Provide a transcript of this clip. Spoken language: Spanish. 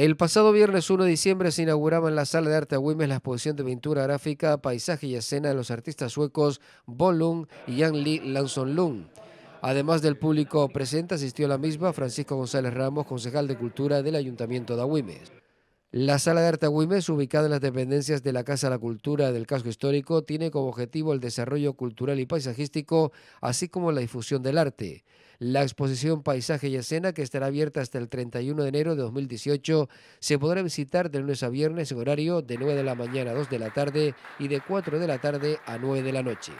El pasado viernes 1 de diciembre se inauguraba en la Sala de Arte Agüimes la exposición de pintura gráfica, paisaje y escena de los artistas suecos Bolung y Jan Lee Lung. Además del público presente asistió a la misma Francisco González Ramos, concejal de Cultura del Ayuntamiento de Agüimes. La Sala de Arte Agüimes, ubicada en las dependencias de la Casa de la Cultura del Casco Histórico, tiene como objetivo el desarrollo cultural y paisajístico, así como la difusión del arte. La exposición Paisaje y Escena, que estará abierta hasta el 31 de enero de 2018, se podrá visitar de lunes a viernes en horario de 9 de la mañana a 2 de la tarde y de 4 de la tarde a 9 de la noche.